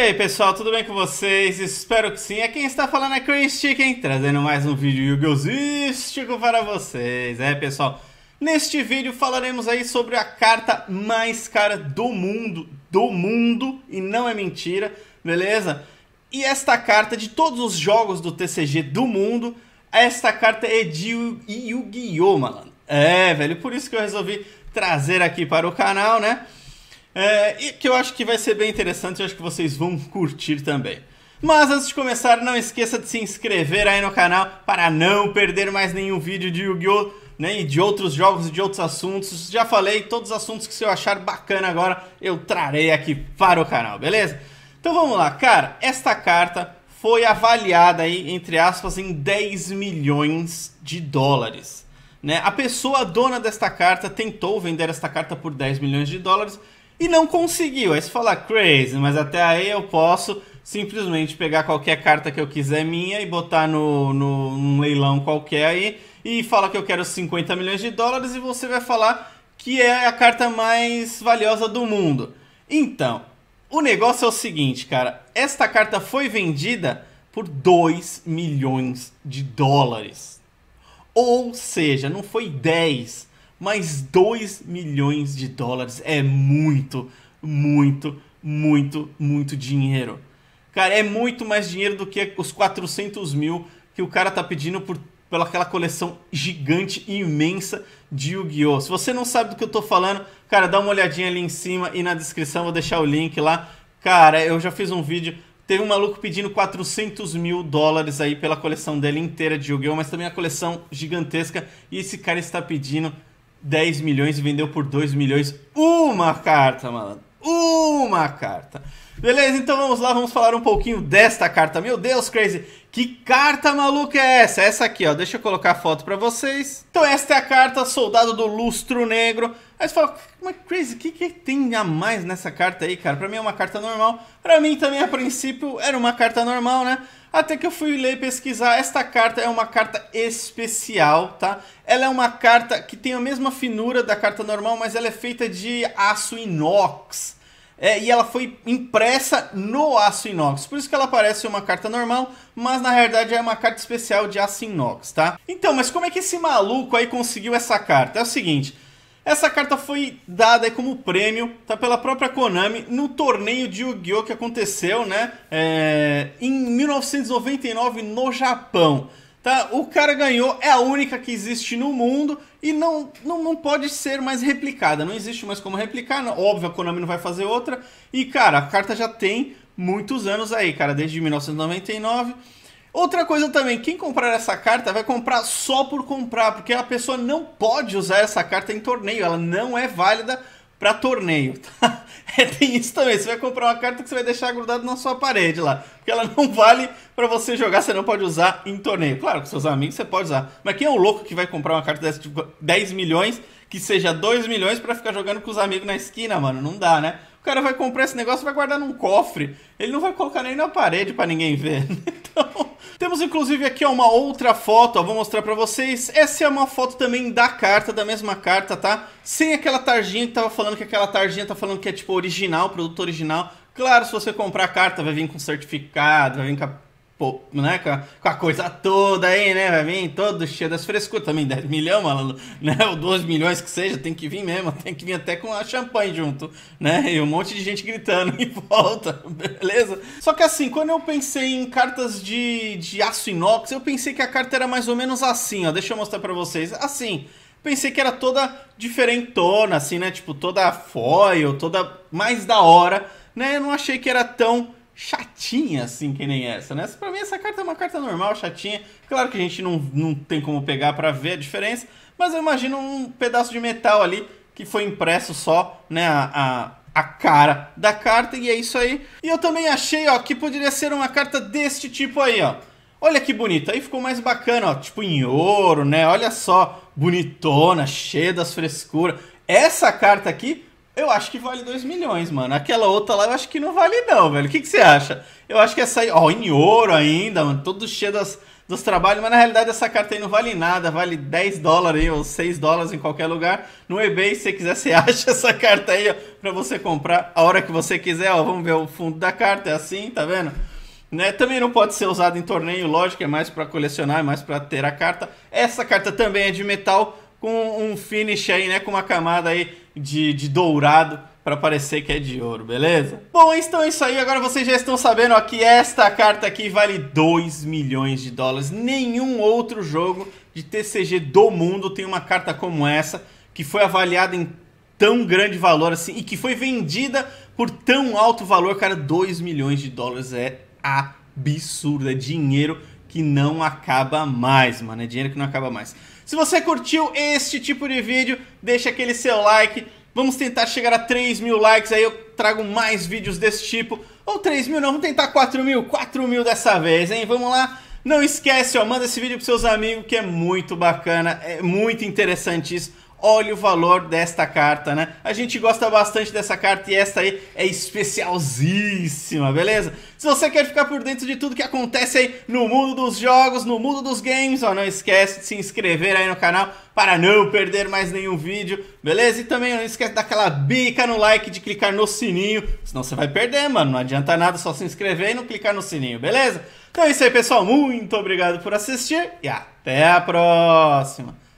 E aí pessoal, tudo bem com vocês? Espero que sim. É quem está falando é Chris Chicken, trazendo mais um vídeo yugosístico para vocês. É pessoal, neste vídeo falaremos aí sobre a carta mais cara do mundo, do mundo, e não é mentira, beleza? E esta carta de todos os jogos do TCG do mundo, esta carta é de Yu-Gi-Oh, mano. É, velho, por isso que eu resolvi trazer aqui para o canal, né? É, e que eu acho que vai ser bem interessante, eu acho que vocês vão curtir também. Mas antes de começar, não esqueça de se inscrever aí no canal para não perder mais nenhum vídeo de Yu-Gi-Oh! Né, e de outros jogos e de outros assuntos. Já falei, todos os assuntos que se eu achar bacana agora, eu trarei aqui para o canal, beleza? Então vamos lá, cara, esta carta foi avaliada aí, entre aspas, em 10 milhões de dólares. Né? A pessoa dona desta carta tentou vender esta carta por 10 milhões de dólares, e não conseguiu. Aí você fala, crazy, mas até aí eu posso simplesmente pegar qualquer carta que eu quiser minha e botar no, no num leilão qualquer aí e fala que eu quero 50 milhões de dólares e você vai falar que é a carta mais valiosa do mundo. Então, o negócio é o seguinte, cara, esta carta foi vendida por 2 milhões de dólares. Ou seja, não foi 10, mas 2 milhões de dólares é muito, muito, muito, muito dinheiro. Cara, é muito mais dinheiro do que os 400 mil que o cara tá pedindo por, pela aquela coleção gigante e imensa de Yu-Gi-Oh! Se você não sabe do que eu tô falando, cara, dá uma olhadinha ali em cima e na descrição vou deixar o link lá. Cara, eu já fiz um vídeo Teve um maluco pedindo 400 mil dólares aí pela coleção dele inteira de Yu-Gi-Oh! Mas também a coleção gigantesca. E esse cara está pedindo 10 milhões e vendeu por 2 milhões uma carta, malandro. Uma carta. Beleza, então vamos lá, vamos falar um pouquinho desta carta. Meu Deus, Crazy, que carta maluca é essa? Essa aqui, ó, deixa eu colocar a foto pra vocês. Então esta é a carta Soldado do Lustro Negro. Aí você fala, mas Crazy, o que, que tem a mais nessa carta aí, cara? Pra mim é uma carta normal. Pra mim também, a princípio, era uma carta normal, né? Até que eu fui ler e pesquisar. Esta carta é uma carta especial, tá? Ela é uma carta que tem a mesma finura da carta normal, mas ela é feita de aço inox. É, e ela foi impressa no aço inox. Por isso que ela parece uma carta normal, mas na realidade é uma carta especial de aço inox, tá? Então, mas como é que esse maluco aí conseguiu essa carta? É o seguinte, essa carta foi dada como prêmio tá, pela própria Konami no torneio de Yu-Gi-Oh! que aconteceu né, é, em 1999 no Japão. Tá? O cara ganhou, é a única que existe no mundo e não, não, não pode ser mais replicada. Não existe mais como replicar. Não, óbvio, a Konami não vai fazer outra. E, cara, a carta já tem muitos anos aí, cara, desde 1999. Outra coisa também, quem comprar essa carta vai comprar só por comprar, porque a pessoa não pode usar essa carta em torneio, ela não é válida para torneio, tá? É, tem isso também, você vai comprar uma carta que você vai deixar grudado na sua parede lá, porque ela não vale para você jogar, você não pode usar em torneio. Claro, com seus amigos você pode usar, mas quem é o louco que vai comprar uma carta dessa tipo, de 10 milhões, que seja 2 milhões para ficar jogando com os amigos na esquina, mano? Não dá, né? O cara vai comprar esse negócio e vai guardar num cofre. Ele não vai colocar nem na parede para ninguém ver. Então, temos inclusive aqui uma outra foto, ó, vou mostrar para vocês. Essa é uma foto também da carta, da mesma carta, tá? Sem aquela tarjinha que tava falando que aquela tarjinha tá falando que é tipo original, produto original. Claro, se você comprar a carta, vai vir com certificado, vai vir com a Pô, né, com a, com a, coisa toda aí, né? Vai vir todo cheio das frescuras também, 10 milhões, malandro, né? Ou 2 milhões que seja, tem que vir mesmo, tem que vir até com a champanhe junto, né? E um monte de gente gritando em volta, beleza? Só que assim, quando eu pensei em cartas de, de aço inox, eu pensei que a carta era mais ou menos assim, ó. Deixa eu mostrar pra vocês. Assim, pensei que era toda diferentona, assim, né? Tipo, toda foil, toda mais da hora, né? Eu não achei que era tão chatinha assim, que nem essa, né? Pra mim essa carta é uma carta normal, chatinha. Claro que a gente não, não tem como pegar para ver a diferença, mas eu imagino um pedaço de metal ali que foi impresso só, né, a, a, a cara da carta e é isso aí. E eu também achei, ó, que poderia ser uma carta deste tipo aí, ó. Olha que bonita, aí ficou mais bacana, ó, tipo em ouro, né? Olha só, bonitona, cheia das frescuras. Essa carta aqui eu acho que vale 2 milhões, mano. Aquela outra lá eu acho que não vale, não, velho. O que, que você acha? Eu acho que essa aí, ó, em ouro ainda, mano, todo cheio das, dos trabalhos, mas na realidade essa carta aí não vale nada, vale 10 dólares aí, ou 6 dólares em qualquer lugar. No eBay, se você quiser, você acha essa carta aí, ó, pra você comprar a hora que você quiser, ó. Vamos ver o fundo da carta, é assim, tá vendo? Né? Também não pode ser usado em torneio, lógico, é mais para colecionar, é mais para ter a carta. Essa carta também é de metal, com um finish aí, né? Com uma camada aí de, de dourado para parecer que é de ouro, beleza? Bom, então é isso aí. Agora vocês já estão sabendo ó, que esta carta aqui vale 2 milhões de dólares. Nenhum outro jogo de TCG do mundo tem uma carta como essa que foi avaliada em tão grande valor assim e que foi vendida por tão alto valor, cara, 2 milhões de dólares é absurdo, é dinheiro que não acaba mais, mano, é dinheiro que não acaba mais. Se você curtiu este tipo de vídeo, deixa aquele seu like. Vamos tentar chegar a 3 mil likes, aí eu trago mais vídeos desse tipo. Ou 3 mil não, vamos tentar 4 mil, 4 mil dessa vez, hein? Vamos lá. Não esquece, ó, manda esse vídeo pros seus amigos, que é muito bacana, é muito interessante isso olha o valor desta carta, né? A gente gosta bastante dessa carta e esta aí é especialzíssima, beleza? Se você quer ficar por dentro de tudo que acontece aí no mundo dos jogos, no mundo dos games, ó, não esquece de se inscrever aí no canal para não perder mais nenhum vídeo, beleza? E também não esquece daquela bica no like, de clicar no sininho, senão você vai perder, mano, não adianta nada só se inscrever e não clicar no sininho, beleza? Então é isso aí, pessoal, muito obrigado por assistir e até a próxima!